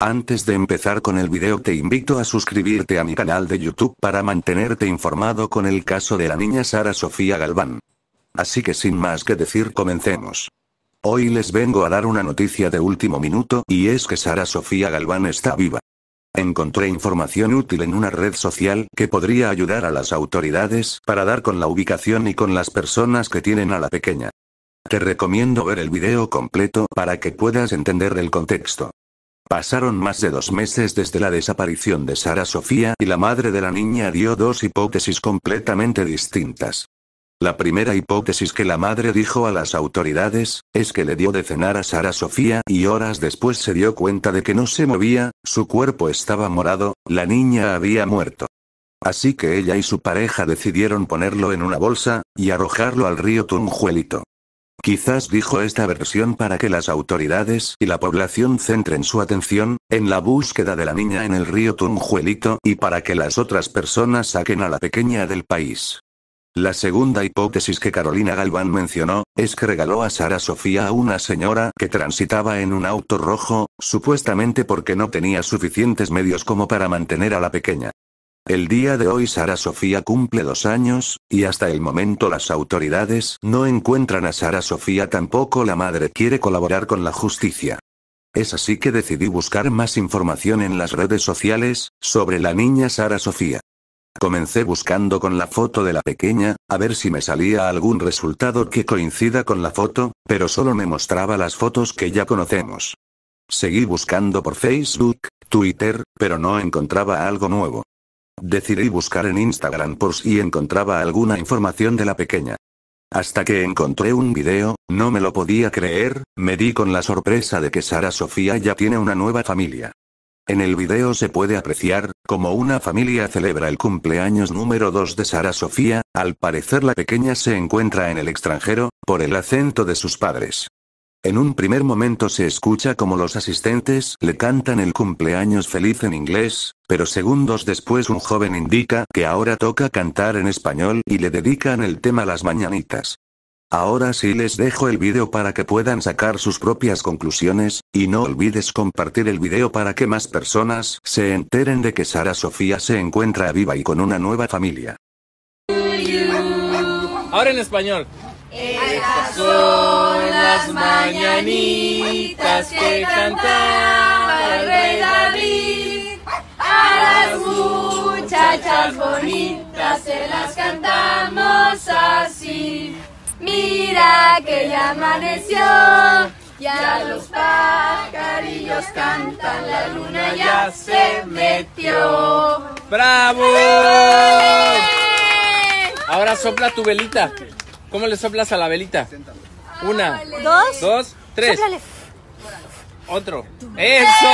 Antes de empezar con el video te invito a suscribirte a mi canal de YouTube para mantenerte informado con el caso de la niña Sara Sofía Galván. Así que sin más que decir comencemos. Hoy les vengo a dar una noticia de último minuto y es que Sara Sofía Galván está viva. Encontré información útil en una red social que podría ayudar a las autoridades para dar con la ubicación y con las personas que tienen a la pequeña. Te recomiendo ver el video completo para que puedas entender el contexto. Pasaron más de dos meses desde la desaparición de Sara Sofía y la madre de la niña dio dos hipótesis completamente distintas. La primera hipótesis que la madre dijo a las autoridades, es que le dio de cenar a Sara Sofía y horas después se dio cuenta de que no se movía, su cuerpo estaba morado, la niña había muerto. Así que ella y su pareja decidieron ponerlo en una bolsa, y arrojarlo al río Tunjuelito. Quizás dijo esta versión para que las autoridades y la población centren su atención, en la búsqueda de la niña en el río Tunjuelito y para que las otras personas saquen a la pequeña del país. La segunda hipótesis que Carolina Galván mencionó, es que regaló a Sara Sofía a una señora que transitaba en un auto rojo, supuestamente porque no tenía suficientes medios como para mantener a la pequeña. El día de hoy Sara Sofía cumple dos años, y hasta el momento las autoridades no encuentran a Sara Sofía tampoco la madre quiere colaborar con la justicia. Es así que decidí buscar más información en las redes sociales, sobre la niña Sara Sofía. Comencé buscando con la foto de la pequeña, a ver si me salía algún resultado que coincida con la foto, pero solo me mostraba las fotos que ya conocemos. Seguí buscando por Facebook, Twitter, pero no encontraba algo nuevo. Decidí buscar en Instagram por si encontraba alguna información de la pequeña. Hasta que encontré un video, no me lo podía creer, me di con la sorpresa de que Sara Sofía ya tiene una nueva familia. En el video se puede apreciar, como una familia celebra el cumpleaños número 2 de Sara Sofía, al parecer la pequeña se encuentra en el extranjero, por el acento de sus padres. En un primer momento se escucha como los asistentes le cantan el cumpleaños feliz en inglés, pero segundos después un joven indica que ahora toca cantar en español y le dedican el tema Las Mañanitas. Ahora sí les dejo el video para que puedan sacar sus propias conclusiones, y no olvides compartir el video para que más personas se enteren de que Sara Sofía se encuentra viva y con una nueva familia. Ahora en español campanitas que cantaba el rey David. A las muchachas bonitas se las cantamos así. Mira que ya amaneció, ya los pajarillos cantan, la luna ya se metió. ¡Bravo! Ahora sopla tu velita. ¿Cómo le soplas a la velita? Una, dos, dos tres. Otro. ¡Eso!